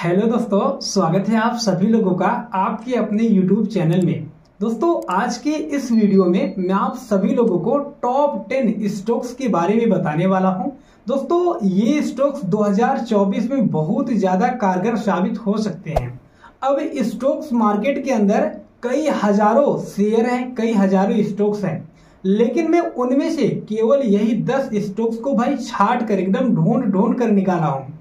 hello दोस्तों स्वागत है आप सभी लोगों का आपके अपने यूट्यूब चैनल में दोस्तों आज के इस वीडियो में मैं आप सभी लोगों को टॉप टेन स्टॉक्स के बारे में बताने वाला हूं दोस्तों ये स्टॉक्स 2024 में बहुत ज्यादा कारगर साबित हो सकते हैं अब स्टॉक्स मार्केट के अंदर कई हजारों शेयर हैं कई हजारों स्टॉक्स हैं लेकिन मैं उनमें से केवल यही दस स्टॉक्स को भाई छाट कर एकदम ढूंढ ढूंढ कर निकाला हूँ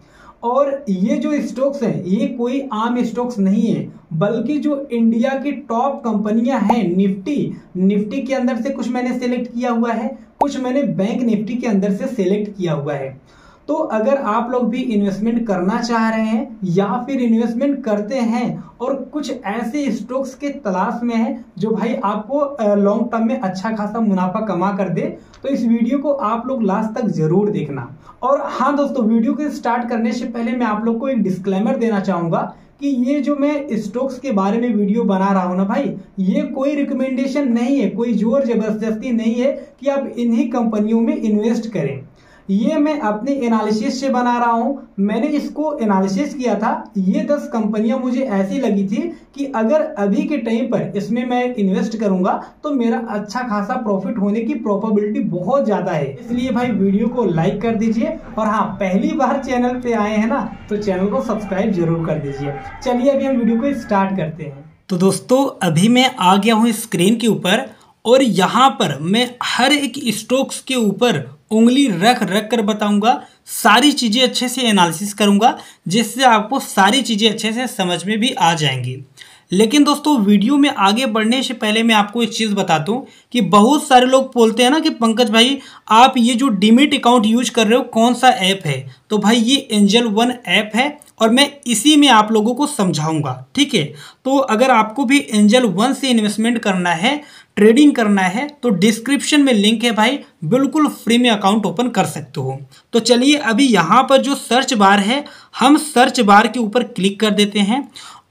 और ये जो स्टॉक्स हैं ये कोई आम स्टॉक्स नहीं है बल्कि जो इंडिया की टॉप कंपनियां हैं निफ्टी निफ्टी के अंदर से कुछ मैंने सेलेक्ट किया हुआ है कुछ मैंने बैंक निफ्टी के अंदर से सेलेक्ट किया हुआ है तो अगर आप लोग भी इन्वेस्टमेंट करना चाह रहे हैं या फिर इन्वेस्टमेंट करते हैं और कुछ ऐसे स्टॉक्स के तलाश में है जो भाई आपको लॉन्ग टर्म में अच्छा खासा मुनाफा कमा कर दे तो इस वीडियो को आप लोग लास्ट तक जरूर देखना और हाँ दोस्तों वीडियो के स्टार्ट करने से पहले मैं आप लोग को एक डिस्क्लेमर देना चाहूंगा कि ये जो मैं स्टॉक्स के बारे में वीडियो बना रहा हूँ ना भाई ये कोई रिकमेंडेशन नहीं है कोई जोर जबरदस्ती नहीं है कि आप इन्हीं कंपनियों में इन्वेस्ट करें ये मैं अपने एनालिसिस से बना रहा हूं मैंने इसको एनालिसिस किया था ये दस कंपनियां मुझे ऐसी लगी थी कि अगर अभी के टाइम पर इसमें मैं इन्वेस्ट करूंगा तो मेरा अच्छा खासा प्रॉफिट होने की प्रोबेबिलिटी बहुत ज़्यादा है इसलिए भाई वीडियो को लाइक कर दीजिए और हाँ पहली बार चैनल पे आए हैं ना तो चैनल को सब्सक्राइब जरूर कर दीजिए चलिए अभी हम वीडियो को स्टार्ट करते हैं तो दोस्तों अभी मैं आ गया हूँ स्क्रीन के ऊपर और यहाँ पर मैं हर एक स्टॉक्स के ऊपर उंगली रख रख कर बताऊंगा सारी चीज़ें अच्छे से एनालिसिस करूंगा जिससे आपको सारी चीज़ें अच्छे से समझ में भी आ जाएंगी लेकिन दोस्तों वीडियो में आगे बढ़ने से पहले मैं आपको एक चीज़ बता दूँ कि बहुत सारे लोग बोलते हैं ना कि पंकज भाई आप ये जो डिमिट अकाउंट यूज कर रहे हो कौन सा ऐप है तो भाई ये एंजल वन ऐप है और मैं इसी में आप लोगों को समझाऊंगा ठीक है तो अगर आपको भी एंजल वन से इन्वेस्टमेंट करना है ट्रेडिंग करना है तो डिस्क्रिप्शन में लिंक है भाई बिल्कुल फ्री में अकाउंट ओपन कर सकते हो तो चलिए अभी यहाँ पर जो सर्च बार है हम सर्च बार के ऊपर क्लिक कर देते हैं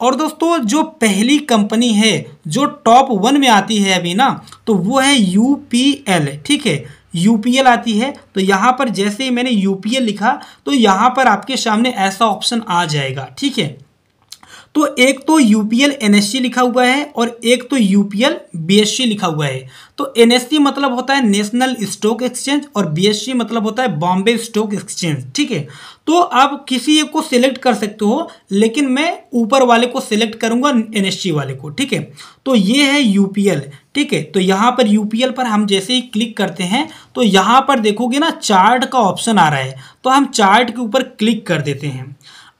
और दोस्तों जो पहली कंपनी है जो टॉप वन में आती है अभी ना तो वो है यू ठीक है यूपीएल आती है तो यहां पर जैसे ही मैंने यूपीएल लिखा तो यहां पर आपके सामने ऐसा ऑप्शन आ जाएगा ठीक है तो एक तो यूपीएल एनएससी लिखा हुआ है और एक तो यूपीएल बीएससी लिखा हुआ है तो एनएससी मतलब होता है नेशनल स्टॉक एक्सचेंज और बीएससी मतलब होता है बॉम्बे स्टॉक एक्सचेंज ठीक है तो आप किसी एक को सिलेक्ट कर सकते हो लेकिन मैं ऊपर वाले को सिलेक्ट करूंगा एनएससी वाले को ठीक है तो ये है यूपीएल ठीक है तो यहाँ पर यूपीएल पर हम जैसे ही क्लिक करते हैं तो यहाँ पर देखोगे ना चार्ट का ऑप्शन आ रहा है तो हम चार्ट के ऊपर क्लिक कर देते हैं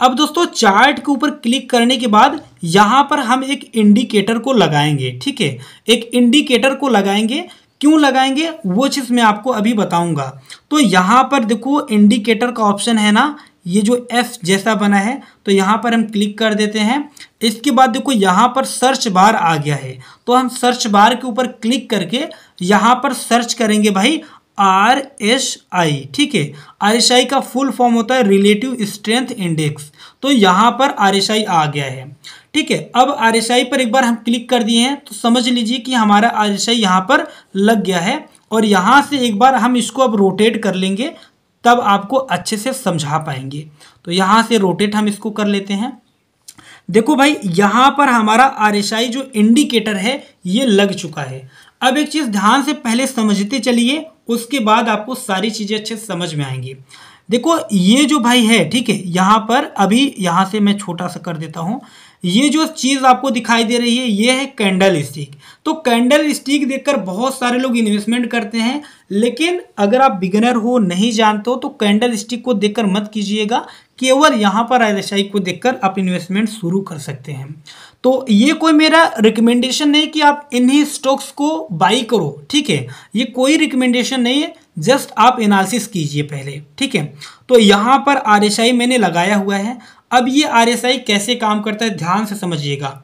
अब दोस्तों चार्ट के ऊपर क्लिक करने के बाद यहाँ पर हम एक इंडिकेटर को लगाएंगे ठीक है एक इंडिकेटर को लगाएंगे क्यों लगाएंगे वो चीज़ मैं आपको अभी बताऊंगा तो यहाँ पर देखो इंडिकेटर का ऑप्शन है ना ये जो एफ जैसा बना है तो यहाँ पर हम क्लिक कर देते हैं इसके बाद देखो यहाँ पर सर्च बार आ गया है तो हम सर्च बार के ऊपर क्लिक करके यहाँ पर सर्च करेंगे भाई आर एस आई ठीक है आर एस आई का फुल फॉर्म होता है रिलेटिव स्ट्रेंथ इंडेक्स तो यहाँ पर आर एस आई आ गया है ठीक है अब आर एस आई पर एक बार हम क्लिक कर दिए हैं तो समझ लीजिए कि हमारा आर एस आई यहाँ पर लग गया है और यहाँ से एक बार हम इसको अब रोटेट कर लेंगे तब आपको अच्छे से समझा पाएंगे तो यहाँ से रोटेट हम इसको कर लेते हैं देखो भाई यहाँ पर हमारा आर जो इंडिकेटर है ये लग चुका है अब एक चीज़ ध्यान से पहले समझते चलिए उसके बाद आपको सारी चीज़ें अच्छे समझ में आएंगी देखो ये जो भाई है ठीक है यहाँ पर अभी यहाँ से मैं छोटा सा कर देता हूँ ये जो चीज़ आपको दिखाई दे रही है ये है कैंडल स्टिक तो कैंडल स्टिक देखकर बहुत सारे लोग इन्वेस्टमेंट करते हैं लेकिन अगर आप बिगनर हो नहीं जानते हो तो कैंडल स्टिक को देखकर मत कीजिएगा केवल यहाँ पर आई को देखकर आप इन्वेस्टमेंट शुरू कर सकते हैं तो ये कोई मेरा रिकमेंडेशन नहीं कि आप इन्हीं स्टॉक्स को बाई करो ठीक है ये कोई रिकमेंडेशन नहीं है जस्ट आप एनालिसिस कीजिए पहले ठीक है तो यहाँ पर आर मैंने लगाया हुआ है अब ये आर कैसे काम करता है ध्यान से समझिएगा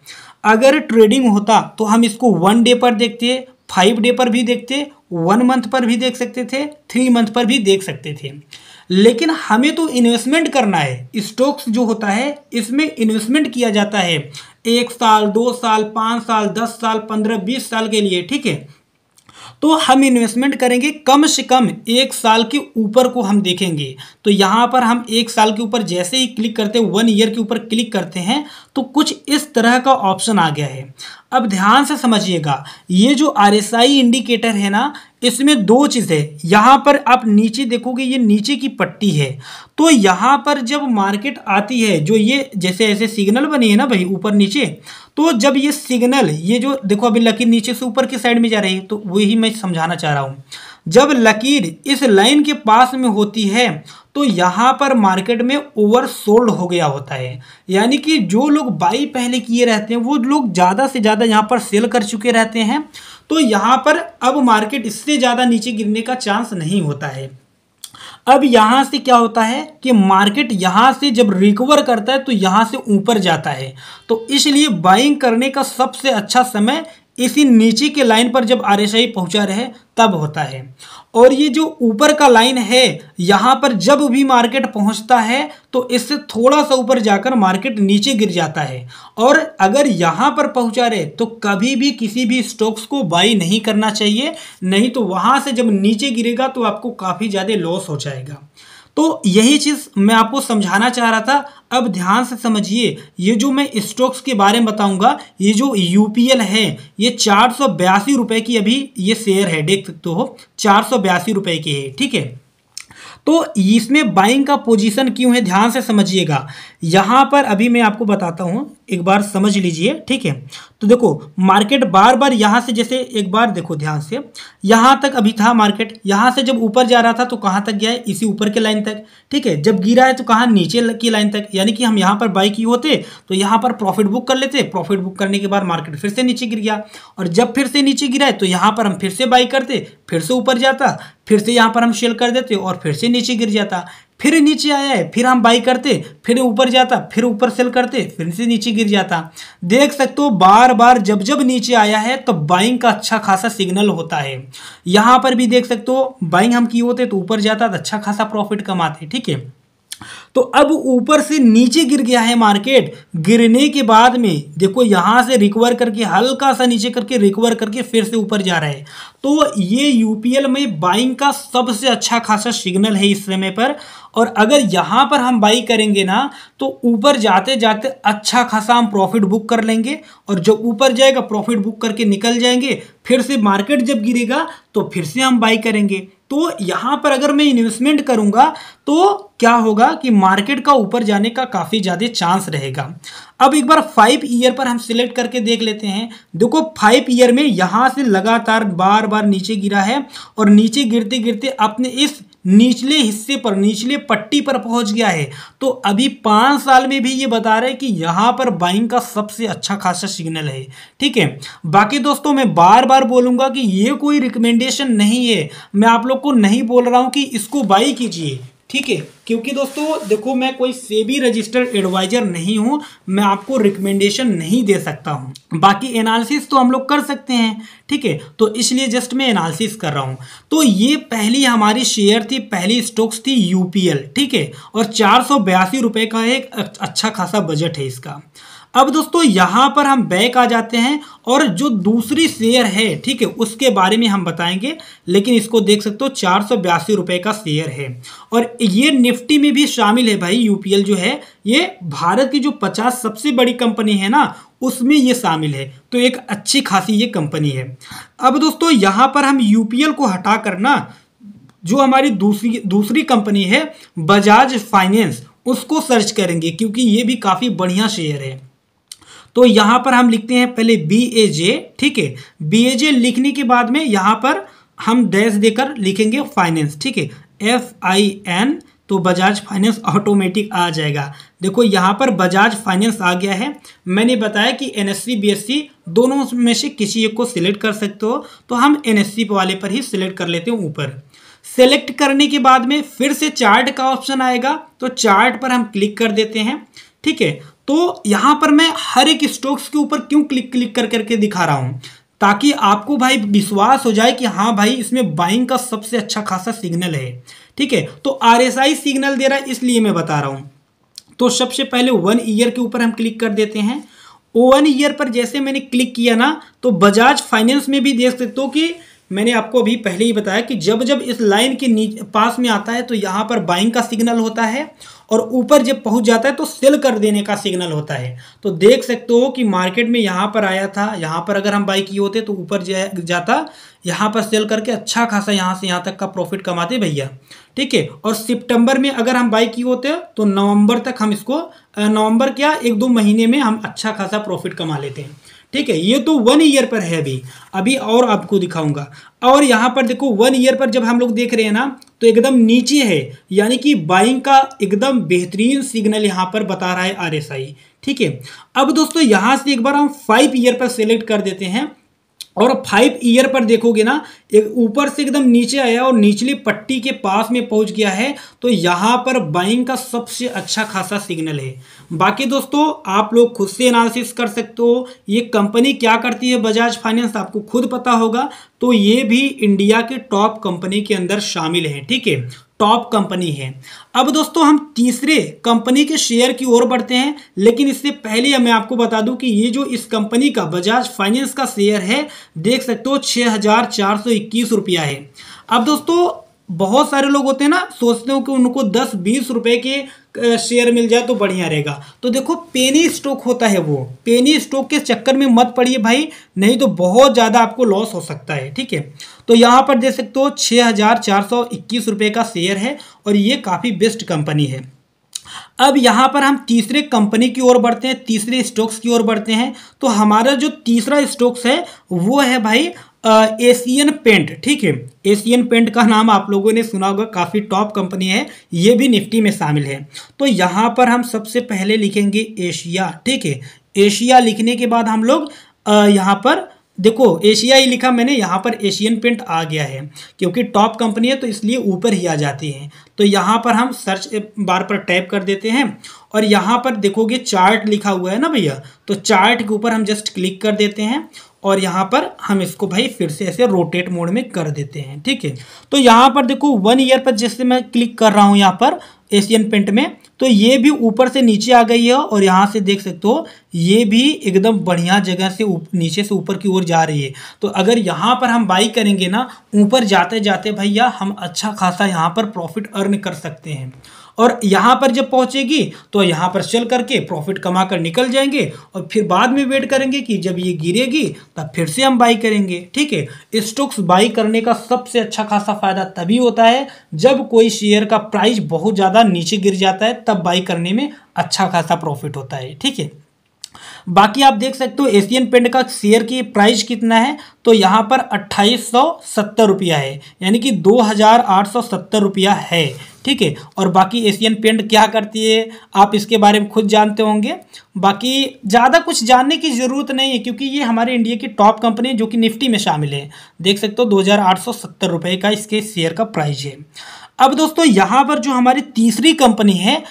अगर ट्रेडिंग होता तो हम इसको वन डे पर देखते फाइव डे पर भी देखते वन मंथ पर भी देख सकते थे थ्री मंथ पर भी देख सकते थे लेकिन हमें तो इन्वेस्टमेंट करना है स्टॉक्स जो होता है इसमें इन्वेस्टमेंट किया जाता है एक साल दो साल पाँच साल दस साल पंद्रह बीस साल के लिए ठीक है तो हम इन्वेस्टमेंट करेंगे कम से कम एक साल के ऊपर को हम देखेंगे तो यहाँ पर हम एक साल के ऊपर जैसे ही क्लिक करते हैं वन ईयर के ऊपर क्लिक करते हैं तो कुछ इस तरह का ऑप्शन आ गया है अब ध्यान से समझिएगा ये जो आर इंडिकेटर है ना इसमें दो चीज़ें यहाँ पर आप नीचे देखोगे ये नीचे की पट्टी है तो यहाँ पर जब मार्केट आती है जो ये जैसे ऐसे सिग्नल बनी है ना भाई ऊपर नीचे तो जब ये सिग्नल ये जो देखो अभी लकीर नीचे से ऊपर की साइड में जा रही है तो वही मैं समझाना चाह रहा हूँ जब लकीर इस लाइन के पास में होती है तो यहाँ पर मार्केट में ओवर सोल्ड हो गया होता है यानी कि जो लोग बाई पहले किए रहते हैं वो लोग ज़्यादा से ज़्यादा यहाँ पर सेल कर चुके रहते हैं तो यहाँ पर अब मार्केट इससे ज़्यादा नीचे गिरने का चांस नहीं होता है अब यहाँ से क्या होता है कि मार्केट यहाँ से जब रिकवर करता है तो यहाँ से ऊपर जाता है तो इसलिए बाइंग करने का सबसे अच्छा समय इसी नीचे के लाइन पर जब आर एस आई पहुँचा रहे तब होता है और ये जो ऊपर का लाइन है यहाँ पर जब भी मार्केट पहुँचता है तो इससे थोड़ा सा ऊपर जाकर मार्केट नीचे गिर जाता है और अगर यहाँ पर पहुँचा रहे तो कभी भी किसी भी स्टॉक्स को बाई नहीं करना चाहिए नहीं तो वहाँ से जब नीचे गिरेगा तो आपको काफ़ी ज़्यादा लॉस हो जाएगा तो यही चीज़ मैं आपको समझाना चाह रहा था अब ध्यान से समझिए ये जो मैं स्टॉक्स के बारे में बताऊंगा ये जो यूपीएल है ये चार सौ बयासी की अभी ये शेयर है देख सकते हो चार सौ बयासी की है ठीक है तो इसमें बाइंग का पोजीशन क्यों है ध्यान से समझिएगा यहाँ पर अभी मैं आपको बताता हूँ एक बार समझ लीजिए ठीक है तो देखो मार्केट बार बार यहाँ से जैसे एक बार देखो ध्यान से यहाँ तक अभी था मार्केट यहाँ से जब ऊपर जा रहा था तो कहाँ तक गया है इसी ऊपर के लाइन तक ठीक है जब गिरा है तो कहाँ नीचे की लाइन तक यानी कि हम यहाँ पर बाई की होते तो यहाँ पर प्रॉफिट बुक कर लेते प्रॉफिट बुक करने के बाद मार्केट फिर से नीचे गिर गया और जब फिर से नीचे गिरा है तो यहाँ पर हम फिर से बाई करते फिर से ऊपर जाता फिर से यहाँ पर हम सेल कर देते और फिर से नीचे गिर जाता फिर नीचे आया है फिर हम बाई करते फिर ऊपर जाता फिर ऊपर सेल करते फिर से नीचे गिर जाता देख सकते हो बार बार जब जब नीचे आया है तो बाइंग का अच्छा खासा सिग्नल होता है यहाँ पर भी देख सकते हो बाइंग हम किए होते तो ऊपर जाता तो अच्छा खासा प्रॉफिट कमाते ठीक है तो अब ऊपर से नीचे गिर गया है मार्केट गिरने के बाद में देखो यहां से रिकवर करके हल्का सा नीचे करके रिकवर करके फिर से ऊपर जा रहा है तो ये यूपीएल में बाइंग का सबसे अच्छा खासा सिग्नल है इस समय पर और अगर यहां पर हम बाई करेंगे ना तो ऊपर जाते जाते अच्छा खासा हम प्रॉफिट बुक कर लेंगे और जब ऊपर जाएगा प्रॉफिट बुक करके निकल जाएंगे फिर से मार्केट जब गिरेगा तो फिर से हम बाई करेंगे तो यहां पर अगर मैं इन्वेस्टमेंट करूँगा तो क्या होगा कि मार्केट का ऊपर जाने का काफ़ी ज़्यादा चांस रहेगा अब एक बार फाइव ईयर पर हम सिलेक्ट करके देख लेते हैं देखो फाइव ईयर में यहाँ से लगातार बार बार नीचे गिरा है और नीचे गिरते गिरते अपने इस निचले हिस्से पर निचले पट्टी पर पहुंच गया है तो अभी पाँच साल में भी ये बता रहे हैं कि यहाँ पर बाइंग का सबसे अच्छा खासा सिग्नल है ठीक है बाकी दोस्तों मैं बार बार बोलूँगा कि ये कोई रिकमेंडेशन नहीं है मैं आप लोग को नहीं बोल रहा हूँ कि इसको बाई कीजिए ठीक है क्योंकि दोस्तों देखो मैं कोई सेबी रजिस्टर्ड एडवाइजर नहीं हूं मैं आपको रिकमेंडेशन नहीं दे सकता हूं बाकी एनालिसिस तो हम लोग कर सकते हैं ठीक है तो इसलिए जस्ट मैं एनालिसिस कर रहा हूं तो ये पहली हमारी शेयर थी पहली स्टॉक्स थी यूपीएल ठीक है और चार सौ का एक अच्छा खासा बजट है इसका अब दोस्तों यहाँ पर हम बैक आ जाते हैं और जो दूसरी शेयर है ठीक है उसके बारे में हम बताएंगे लेकिन इसको देख सकते हो चार सौ बयासी रुपये का शेयर है और ये निफ्टी में भी शामिल है भाई यूपीएल जो है ये भारत की जो पचास सबसे बड़ी कंपनी है ना उसमें ये शामिल है तो एक अच्छी खासी ये कंपनी है अब दोस्तों यहाँ पर हम यूपीएल को हटा कर ना जो हमारी दूसरी दूसरी कंपनी है बजाज फाइनेंस उसको सर्च करेंगे क्योंकि ये भी काफ़ी बढ़िया शेयर है तो यहाँ पर हम लिखते हैं पहले बी ए जे ठीक है बी ए जे लिखने के बाद में यहाँ पर हम डैश देकर लिखेंगे फाइनेंस ठीक है एफ आई एन तो बजाज फाइनेंस ऑटोमेटिक आ जाएगा देखो यहाँ पर बजाज फाइनेंस आ गया है मैंने बताया कि एन एस सी दोनों में से किसी एक को सिलेक्ट कर सकते हो तो हम एन एस वाले पर ही सिलेक्ट कर लेते हैं ऊपर सेलेक्ट करने के बाद में फिर से चार्ट का ऑप्शन आएगा तो चार्ट पर हम क्लिक कर देते हैं ठीक है तो यहां पर मैं हर एक स्टॉक्स के ऊपर क्यों क्लिक क्लिक कर करके दिखा रहा हूं ताकि आपको भाई विश्वास हो जाए कि हाँ भाई इसमें बाइंग का सबसे अच्छा खासा सिग्नल है ठीक है तो आर सिग्नल दे रहा है इसलिए मैं बता रहा हूं तो सबसे पहले वन ईयर के ऊपर हम क्लिक कर देते हैं वन ईयर पर जैसे मैंने क्लिक किया ना तो बजाज फाइनेंस में भी देख सकते हो कि मैंने आपको अभी पहले ही बताया कि जब जब इस लाइन के नीचे पास में आता है तो यहाँ पर बाइंग का सिग्नल होता है और ऊपर जब पहुँच जाता है तो सेल कर देने का सिग्नल होता है तो देख सकते हो कि मार्केट में यहाँ पर आया था यहाँ पर अगर हम बाई किए होते तो ऊपर जाता यहाँ पर सेल करके अच्छा खासा यहाँ से यहाँ तक का प्रॉफिट कमाते भैया ठीक है और सितंबर में अगर हम बाई किए होते तो नवंबर तक हम इसको नवंबर क्या एक दो महीने में हम अच्छा खासा प्रॉफिट कमा लेते हैं ठीक है ये तो वन ईयर पर है अभी अभी और आपको दिखाऊंगा और यहाँ पर देखो वन ईयर पर जब हम लोग देख रहे हैं ना तो एकदम नीचे है यानी कि बाइंग का एकदम बेहतरीन सिग्नल यहाँ पर बता रहा है आर ठीक है अब दोस्तों यहाँ से एक बार हम फाइव ईयर पर सेलेक्ट कर देते हैं और फाइव ईयर पर देखोगे ना एक ऊपर से एकदम नीचे आया और निचली पट्टी के पास में पहुंच गया है तो यहाँ पर बाइंग का सबसे अच्छा खासा सिग्नल है बाकी दोस्तों आप लोग खुद से एनालिसिस कर सकते हो ये कंपनी क्या करती है बजाज फाइनेंस आपको खुद पता होगा तो ये भी इंडिया के टॉप कंपनी के अंदर शामिल है ठीक है टॉप कंपनी है अब दोस्तों हम तीसरे कंपनी के शेयर की ओर बढ़ते हैं लेकिन इससे पहले मैं आपको बता दूं कि ये जो इस कंपनी का बजाज फाइनेंस का शेयर है देख सकते हो छः हजार चार सौ इक्कीस रुपया है अब दोस्तों बहुत सारे लोग होते हैं ना सोचते हो कि उनको दस बीस रुपए के शेयर मिल जाए तो बढ़िया रहेगा तो देखो पेनी स्टॉक होता है वो पेनी स्टॉक के चक्कर में मत पड़िए भाई नहीं तो बहुत ज़्यादा आपको लॉस हो सकता है ठीक है तो यहाँ पर देख सकते हो छः हज़ार चार सौ इक्कीस रुपये का शेयर है और ये काफ़ी बेस्ट कंपनी है अब यहाँ पर हम तीसरे कंपनी की ओर बढ़ते हैं तीसरे स्टॉक्स की ओर बढ़ते हैं तो हमारा जो तीसरा स्टॉक्स है वो है भाई एशियन पेंट ठीक है एशियन पेंट का नाम आप लोगों ने सुना होगा काफ़ी टॉप कंपनी है ये भी निफ्टी में शामिल है तो यहाँ पर हम सबसे पहले लिखेंगे एशिया ठीक है एशिया लिखने के बाद हम लोग यहाँ पर देखो एशियाई लिखा मैंने यहाँ पर एशियन पेंट आ गया है क्योंकि टॉप कंपनी है तो इसलिए ऊपर ही आ जाती है तो यहाँ पर हम सर्च बार पर टैप कर देते हैं और यहाँ पर देखोगे चार्ट लिखा हुआ है ना भैया तो चार्ट के ऊपर हम जस्ट क्लिक कर देते हैं और यहाँ पर हम इसको भाई फिर से ऐसे रोटेट मोड में कर देते हैं ठीक है तो यहाँ पर देखो वन ईयर पर जैसे मैं क्लिक कर रहा हूँ यहाँ पर एशियन पेंट में तो ये भी ऊपर से नीचे आ गई है और यहाँ से देख सकते हो ये भी एकदम बढ़िया जगह से उप, नीचे से ऊपर की ओर जा रही है तो अगर यहाँ पर हम बाई करेंगे ना ऊपर जाते जाते भैया हम अच्छा खासा यहाँ पर प्रॉफिट अर्न कर सकते हैं और यहाँ पर जब पहुँचेगी तो यहाँ पर चल करके प्रॉफिट कमा कर निकल जाएंगे और फिर बाद में वेट करेंगे कि जब ये गिरेगी तब फिर से हम बाई करेंगे ठीक है स्टॉक्स बाई करने का सबसे अच्छा खासा फ़ायदा तभी होता है जब कोई शेयर का प्राइस बहुत ज़्यादा नीचे गिर जाता है तब बाई करने में अच्छा खासा प्रॉफिट होता है ठीक है बाकी आप देख सकते हो एशियन पेंट का शेयर की प्राइस कितना है तो यहाँ पर अट्ठाईस सौ सत्तर रुपया है यानी कि दो हज़ार आठ सौ सत्तर रुपया है ठीक है और बाकी एशियन पेंट क्या करती है आप इसके बारे में खुद जानते होंगे बाकी ज़्यादा कुछ जानने की ज़रूरत नहीं है क्योंकि ये हमारे इंडिया की टॉप कंपनी है जो कि निफ्टी में शामिल है देख सकते हो दो हज़ार रुपये का इसके शेयर का प्राइस है अब दोस्तों यहाँ पर जो हमारी तीसरी कंपनी है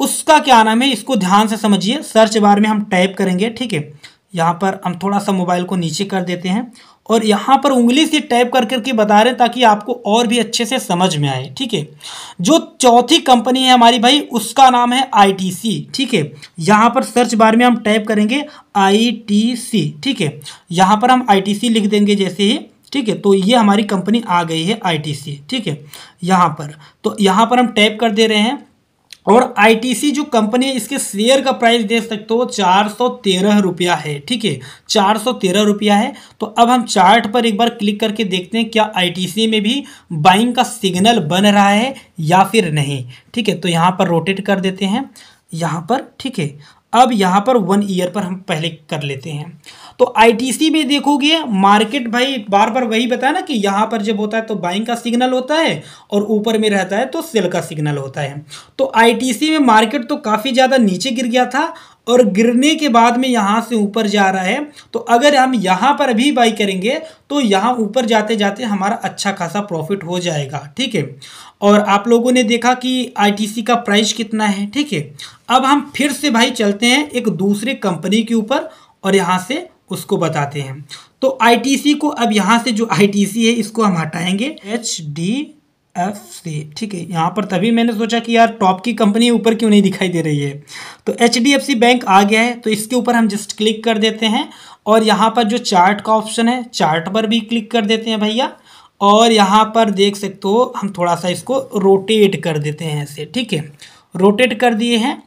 उसका क्या नाम है इसको ध्यान से समझिए सर्च बार में हम टाइप करेंगे ठीक है यहाँ पर हम थोड़ा सा मोबाइल को नीचे कर देते हैं और यहाँ पर उंगली से टाइप कर करके बता रहे हैं ताकि आपको और भी अच्छे से समझ में आए ठीक है जो चौथी कंपनी है हमारी भाई उसका नाम है आईटीसी ठीक है यहाँ पर सर्च बार में हम टाइप करेंगे आईटीसी ठीक है यहाँ पर हम आईटीसी लिख देंगे जैसे ही ठीक है तो ये हमारी कंपनी आ गई है आई ठीक है यहाँ पर तो यहाँ पर हम टाइप कर दे रहे हैं और आईटीसी जो कंपनी है इसके शेयर का प्राइस देख सकते हो चार सौ तेरह रुपया है ठीक है चार सौ तेरह रुपया है तो अब हम चार्ट पर एक बार क्लिक करके देखते हैं क्या आईटीसी में भी बाइंग का सिग्नल बन रहा है या फिर नहीं ठीक है तो यहाँ पर रोटेट कर देते हैं यहाँ पर ठीक है अब यहाँ पर वन ईयर पर हम पहले कर लेते हैं तो आईटीसी में देखोगे मार्केट भाई बार बार वही बताया ना कि यहाँ पर जब होता है तो बाइंग का सिग्नल होता है और ऊपर में रहता है तो सेल का सिग्नल होता है तो आईटीसी में मार्केट तो काफ़ी ज़्यादा नीचे गिर गया था और गिरने के बाद में यहाँ से ऊपर जा रहा है तो अगर हम यहाँ पर भी बाई करेंगे तो यहाँ ऊपर जाते जाते हमारा अच्छा खासा प्रॉफिट हो जाएगा ठीक है और आप लोगों ने देखा कि आईटीसी का प्राइस कितना है ठीक है अब हम फिर से भाई चलते हैं एक दूसरे कंपनी के ऊपर और यहाँ से उसको बताते हैं तो आईटीसी को अब यहाँ से जो आईटीसी है इसको हम हटाएंगे एच डी एफ सी ठीक है यहाँ पर तभी मैंने सोचा कि यार टॉप की कंपनी ऊपर क्यों नहीं दिखाई दे रही है तो H D F C bank आ गया है तो इसके ऊपर हम जस्ट क्लिक कर देते हैं और यहाँ पर जो चार्ट का ऑप्शन है चार्ट पर भी क्लिक कर देते हैं भैया और यहाँ पर देख सकते हो हम थोड़ा सा इसको रोटेट कर देते हैं ऐसे ठीक है रोटेट कर दिए हैं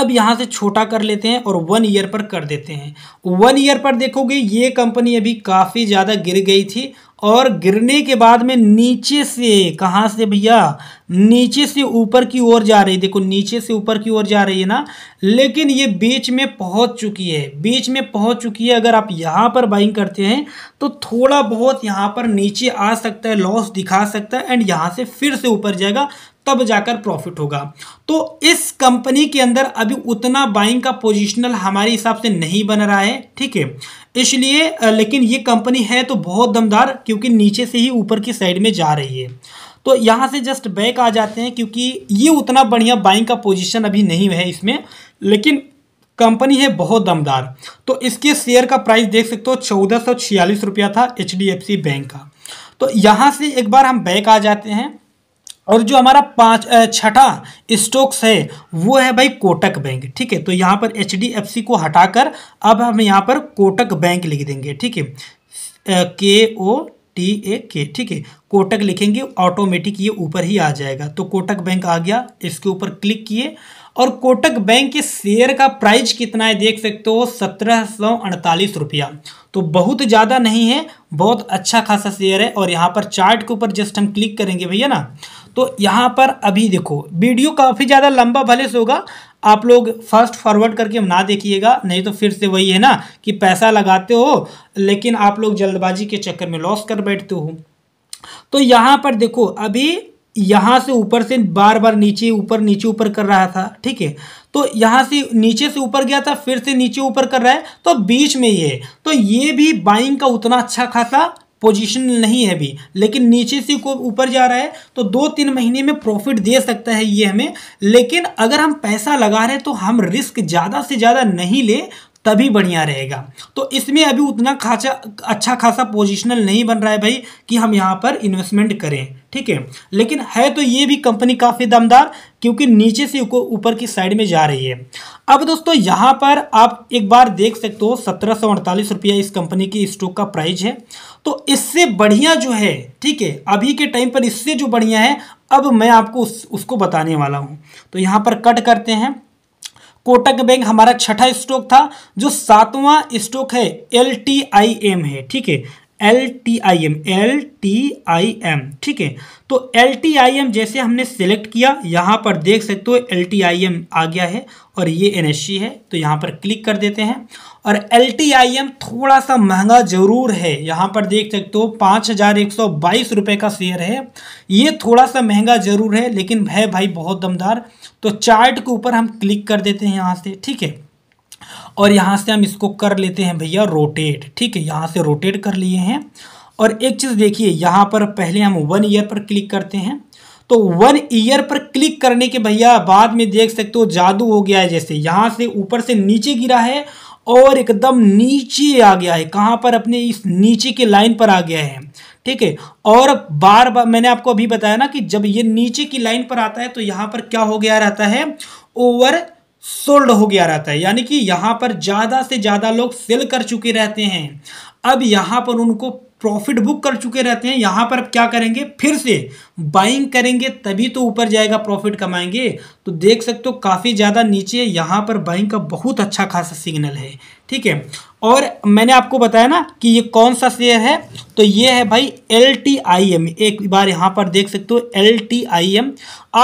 अब यहाँ से छोटा कर लेते हैं और वन ईयर पर कर देते हैं वन ईयर पर देखोगे ये कंपनी अभी काफ़ी ज़्यादा गिर गई थी और गिरने के बाद में नीचे से कहाँ से भैया नीचे से ऊपर की ओर जा रही है देखो नीचे से ऊपर की ओर जा रही है ना लेकिन ये बीच में पहुंच चुकी है बीच में पहुंच चुकी है अगर आप यहाँ पर बाइंग करते हैं तो थोड़ा बहुत यहाँ पर नीचे आ सकता है लॉस दिखा सकता है एंड यहाँ से फिर से ऊपर जाएगा तब जाकर प्रॉफिट होगा तो इस कंपनी के अंदर अभी उतना बाइंग का पोजिशनल हमारे हिसाब से नहीं बन रहा है ठीक है इसलिए लेकिन ये कंपनी है तो बहुत दमदार क्योंकि नीचे से ही ऊपर की साइड में जा रही है तो यहाँ से जस्ट बैक आ जाते हैं क्योंकि ये उतना बढ़िया बाइंग का पोजीशन अभी नहीं है इसमें लेकिन कंपनी है बहुत दमदार तो इसके शेयर का प्राइस देख सकते हो चौदह सौ छियालीस रुपया था एच बैंक का तो यहाँ से एक बार हम बैक आ जाते हैं और जो हमारा पाँच छठा स्टॉक्स है वो है भाई कोटक बैंक ठीक है तो यहाँ पर एच को हटाकर अब हम यहाँ पर कोटक बैंक लिख देंगे ठीक है के ओ टी ए के ठीक है कोटक लिखेंगे ऑटोमेटिक ये ऊपर ही आ जाएगा तो कोटक बैंक आ गया इसके ऊपर क्लिक किए और कोटक बैंक के शेयर का प्राइस कितना है देख सकते हो सत्रह सौ अड़तालीस रुपया तो बहुत ज़्यादा नहीं है बहुत अच्छा खासा शेयर है और यहाँ पर चार्ट के ऊपर जस्ट हम क्लिक करेंगे भैया ना तो यहाँ पर अभी देखो वीडियो काफ़ी ज़्यादा लंबा भले से होगा आप लोग फर्स्ट फॉरवर्ड करके ना देखिएगा नहीं तो फिर से वही है ना कि पैसा लगाते हो लेकिन आप लोग जल्दबाजी के चक्कर में लॉस कर बैठते हो तो यहाँ पर देखो अभी यहाँ से ऊपर से बार बार नीचे ऊपर नीचे ऊपर कर रहा था ठीक है तो यहाँ से नीचे से ऊपर गया था फिर से नीचे ऊपर कर रहा है तो बीच में ये तो ये भी बाइंग का उतना अच्छा खासा पोजिशन नहीं है भी लेकिन नीचे से को ऊपर जा रहा है तो दो तीन महीने में प्रॉफिट दे सकता है ये हमें लेकिन अगर हम पैसा लगा रहे हैं तो हम रिस्क ज़्यादा से ज़्यादा नहीं ले तभी बढ़िया रहेगा तो इसमें अभी उतना खाचा अच्छा खासा पोजिशनल नहीं बन रहा है भाई कि हम यहाँ पर इन्वेस्टमेंट करें ठीक है लेकिन है तो ये भी कंपनी काफ़ी दमदार क्योंकि नीचे से ऊपर की साइड में जा रही है अब दोस्तों यहाँ पर आप एक बार देख सकते हो सत्रह सौ अड़तालीस रुपया इस कंपनी की स्टॉक का प्राइस है तो इससे बढ़िया जो है ठीक है अभी के टाइम पर इससे जो बढ़िया है अब मैं आपको उस, उसको बताने वाला हूँ तो यहाँ पर कट करते हैं कोटक बैंक हमारा छठा स्टॉक था जो सातवां स्टॉक है एल है ठीक है L T I M L T I M ठीक है तो एल टी आई एम जैसे हमने सेलेक्ट किया यहाँ पर देख सकते हो एल टी आई एम आ गया है और ये एन एस सी है तो यहाँ पर क्लिक कर देते हैं और एल टी आई एम थोड़ा सा महंगा जरूर है यहाँ पर देख सकते हो पाँच हज़ार एक सौ बाईस रुपये का शेयर है ये थोड़ा सा महंगा जरूर है लेकिन है भाई बहुत दमदार तो चार्ट के ऊपर हम क्लिक कर देते हैं यहाँ से ठीक है और यहाँ से हम इसको कर लेते हैं भैया रोटेट ठीक है यहाँ से रोटेट कर लिए हैं और एक चीज़ देखिए यहाँ पर पहले हम वन ईयर पर क्लिक करते हैं तो वन ईयर पर क्लिक करने के भैया बाद में देख सकते हो जादू हो गया है जैसे यहाँ से ऊपर से नीचे गिरा है और एकदम नीचे आ गया है कहाँ पर अपने इस नीचे के लाइन पर आ गया है ठीक है और बार बार मैंने आपको अभी बताया ना कि जब ये नीचे की लाइन पर आता है तो यहाँ पर क्या हो गया रहता है ओवर सोल्ड हो गया रहता है यानी कि यहाँ पर ज़्यादा से ज़्यादा लोग सेल कर चुके रहते हैं अब यहाँ पर उनको प्रॉफिट बुक कर चुके रहते हैं यहाँ पर क्या करेंगे फिर से बाइंग करेंगे तभी तो ऊपर जाएगा प्रॉफिट कमाएंगे तो देख सकते हो काफ़ी ज़्यादा नीचे यहाँ पर बाइंग का बहुत अच्छा खासा सिग्नल है ठीक है और मैंने आपको बताया ना कि ये कौन सा शेयर है तो ये है भाई एल टी आई एम एक बार यहाँ पर देख सकते हो एल टी आई एम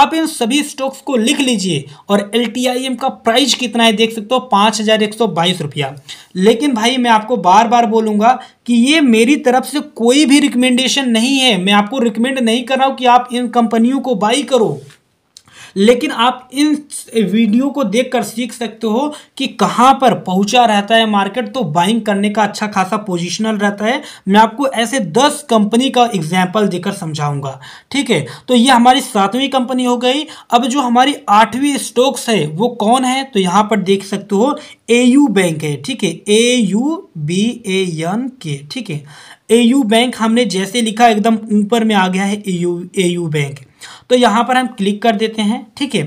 आप इन सभी स्टॉक्स को लिख लीजिए और एल टी आई एम का प्राइस कितना है देख सकते हो पाँच हज़ार एक सौ बाईस रुपया लेकिन भाई मैं आपको बार बार बोलूँगा कि ये मेरी तरफ से कोई भी रिकमेंडेशन नहीं है मैं आपको रिकमेंड नहीं कर रहा हूँ कि आप इन कंपनियों को बाई करो लेकिन आप इन वीडियो को देखकर सीख सकते हो कि कहाँ पर पहुँचा रहता है मार्केट तो बाइंग करने का अच्छा खासा पोजिशनल रहता है मैं आपको ऐसे दस कंपनी का एग्जाम्पल देकर समझाऊंगा ठीक है तो ये हमारी सातवीं कंपनी हो गई अब जो हमारी आठवीं स्टॉक्स है वो कौन है तो यहाँ पर देख सकते हो ए यू बैंक है ठीक है A U B A N K ठीक है ए यू बैंक हमने जैसे लिखा एकदम ऊपर में आ गया है A U A U bank तो यहां पर हम क्लिक कर देते हैं ठीक है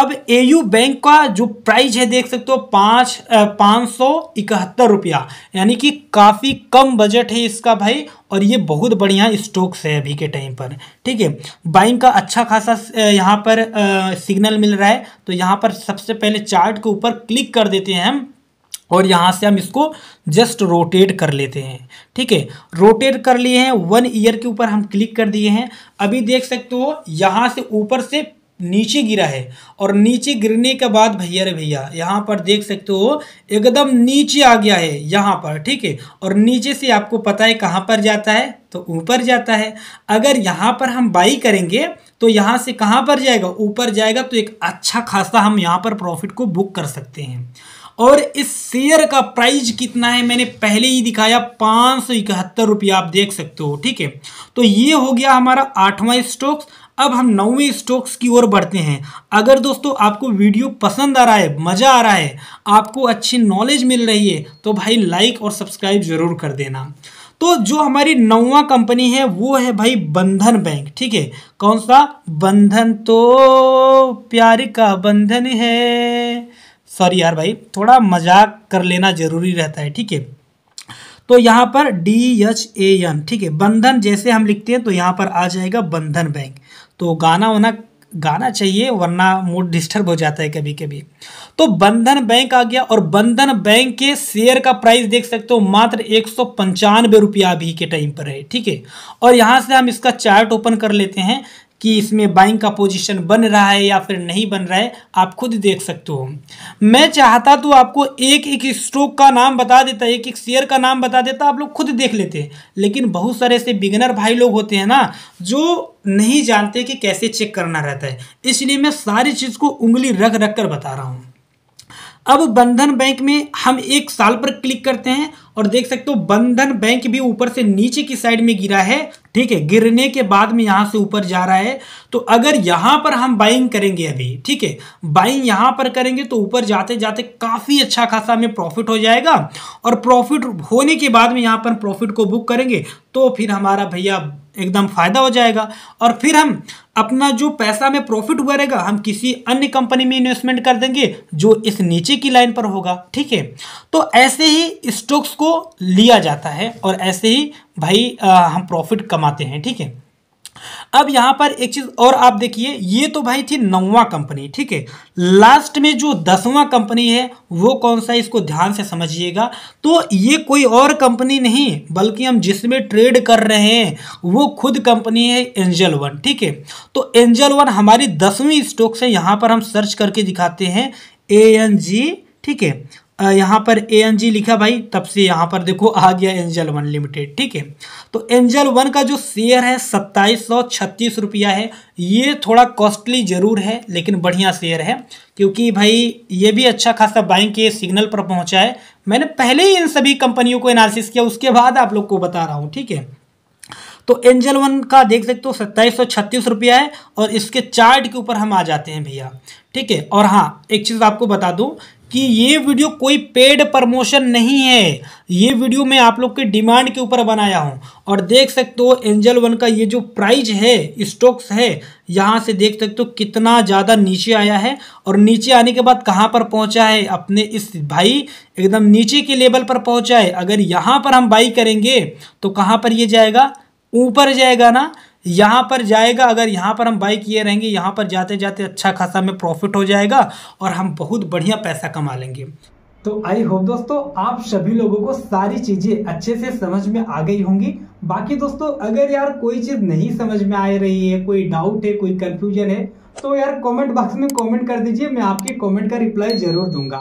अब एयू बैंक का जो प्राइस है देख सकते हो पाँच पाँच सौ इकहत्तर रुपया यानी कि काफ़ी कम बजट है इसका भाई और ये बहुत बढ़िया स्टॉक्स है अभी के टाइम पर ठीक है बाइंग का अच्छा खासा यहाँ पर सिग्नल मिल रहा है तो यहाँ पर सबसे पहले चार्ट के ऊपर क्लिक कर देते हैं हम और यहाँ से हम इसको जस्ट रोटेट कर लेते हैं ठीक है रोटेट कर लिए हैं वन ईयर के ऊपर हम क्लिक कर दिए हैं अभी देख सकते हो यहाँ से ऊपर से नीचे गिरा है और नीचे गिरने के बाद भैया रे भैया यहाँ पर देख सकते हो एकदम नीचे आ गया है यहाँ पर ठीक है और नीचे से आपको पता है कहाँ पर जाता है तो ऊपर जाता है अगर यहाँ पर हम बाई करेंगे तो यहाँ से कहाँ पर जाएगा ऊपर जाएगा तो एक अच्छा खासा हम यहाँ पर प्रॉफिट को बुक कर सकते हैं और इस शेयर का प्राइस कितना है मैंने पहले ही दिखाया पाँच सौ इकहत्तर रुपया आप देख सकते हो ठीक है तो ये हो गया हमारा आठवां स्टॉक्स अब हम नौवें स्टॉक्स की ओर बढ़ते हैं अगर दोस्तों आपको वीडियो पसंद आ रहा है मज़ा आ रहा है आपको अच्छी नॉलेज मिल रही है तो भाई लाइक और सब्सक्राइब ज़रूर कर देना तो जो हमारी नौवा कंपनी है वो है भाई बंधन बैंक ठीक है कौन सा बंधन तो प्यार का बंधन है सॉरी यार भाई थोड़ा मजाक कर लेना जरूरी रहता है ठीक है तो यहाँ पर डी एच ए एन ठीक है बंधन जैसे हम लिखते हैं तो यहाँ पर आ जाएगा बंधन बैंक तो गाना वाना गाना चाहिए वरना मूड डिस्टर्ब हो जाता है कभी कभी तो बंधन बैंक आ गया और बंधन बैंक के शेयर का प्राइस देख सकते हो मात्र एक सौ पंचानवे रुपया अभी के टाइम पर है ठीक है और यहाँ से हम इसका चार्ट ओपन कर लेते हैं कि इसमें बाइंग का पोजीशन बन रहा है या फिर नहीं बन रहा है आप खुद देख सकते हो मैं चाहता तो आपको एक एक स्ट्रोक का नाम बता देता एक एक शेयर का नाम बता देता आप लोग खुद देख लेते लेकिन बहुत सारे ऐसे बिगनर भाई लोग होते हैं ना जो नहीं जानते कि कैसे चेक करना रहता है इसलिए मैं सारी चीज़ को उंगली रख रख कर बता रहा हूँ अब बंधन बैंक में हम एक साल पर क्लिक करते हैं और देख सकते हो बंधन बैंक भी ऊपर से नीचे की साइड में गिरा है ठीक है गिरने के बाद में यहां से ऊपर जा रहा है तो अगर यहां पर हम बाइंग करेंगे अभी ठीक है बाइंग यहां पर करेंगे तो ऊपर जाते जाते काफी अच्छा खासा हमें प्रॉफिट हो जाएगा और प्रॉफिट होने के बाद में यहां पर प्रॉफिट को बुक करेंगे तो फिर हमारा भैया एकदम फायदा हो जाएगा और फिर हम अपना जो पैसा में प्रॉफिट हुआ रहेगा हम किसी अन्य कंपनी में इन्वेस्टमेंट कर देंगे जो इस नीचे की लाइन पर होगा ठीक है तो ऐसे ही स्टॉक्स को लिया जाता है और ऐसे ही भाई आ, हम प्रॉफिट कमाते हैं ठीक है अब यहां पर एक चीज और आप देखिए ये तो भाई थी नौवा कंपनी ठीक है लास्ट में जो दसवां कंपनी है वो कौन सा इसको ध्यान से समझिएगा तो ये कोई और कंपनी नहीं बल्कि हम जिसमें ट्रेड कर रहे हैं वो खुद कंपनी है एंजल वन ठीक है तो एंजल वन हमारी दसवीं स्टॉक से यहां पर हम सर्च करके दिखाते हैं ए एन जी ठीक है यहाँ पर ए एन जी लिखा भाई तब से यहाँ पर देखो आ गया एंजल वन लिमिटेड ठीक है तो एंजल वन का जो शेयर है सत्ताईस सौ छत्तीस रुपया है ये थोड़ा कॉस्टली जरूर है लेकिन बढ़िया शेयर है क्योंकि भाई ये भी अच्छा खासा बाइंग के सिग्नल पर पहुंचा है मैंने पहले ही इन सभी कंपनियों को एनालिसिस किया उसके बाद आप लोग को बता रहा हूँ ठीक है तो एंजल वन का देख सकते हो सत्ताईस सौ छत्तीस रुपया है और इसके चार्ट के ऊपर हम आ जाते हैं भैया ठीक है और हाँ एक चीज़ आपको बता दूँ कि ये वीडियो कोई पेड प्रमोशन नहीं है ये वीडियो मैं आप लोग के डिमांड के ऊपर बनाया हूँ और देख सकते हो एंजल वन का ये जो प्राइज है स्टॉक्स है यहाँ से देख सकते हो कितना ज़्यादा नीचे आया है और नीचे आने के बाद कहाँ पर पहुँचा है अपने इस भाई एकदम नीचे के लेवल पर पहुँचा है अगर यहाँ पर हम बाई करेंगे तो कहाँ पर ये जाएगा ऊपर जाएगा ना यहाँ पर जाएगा अगर यहाँ पर हम बाई किए रहेंगे यहाँ पर जाते जाते अच्छा खासा में प्रॉफिट हो जाएगा और हम बहुत बढ़िया पैसा कमा लेंगे तो आई होप दोस्तों आप सभी लोगों को सारी चीजें अच्छे से समझ में आ गई होंगी बाकी दोस्तों अगर यार कोई चीज नहीं समझ में आ रही है कोई डाउट है कोई कंफ्यूजन है तो यार कमेंट बॉक्स में कमेंट कर दीजिए मैं आपके कमेंट का रिप्लाई जरूर दूंगा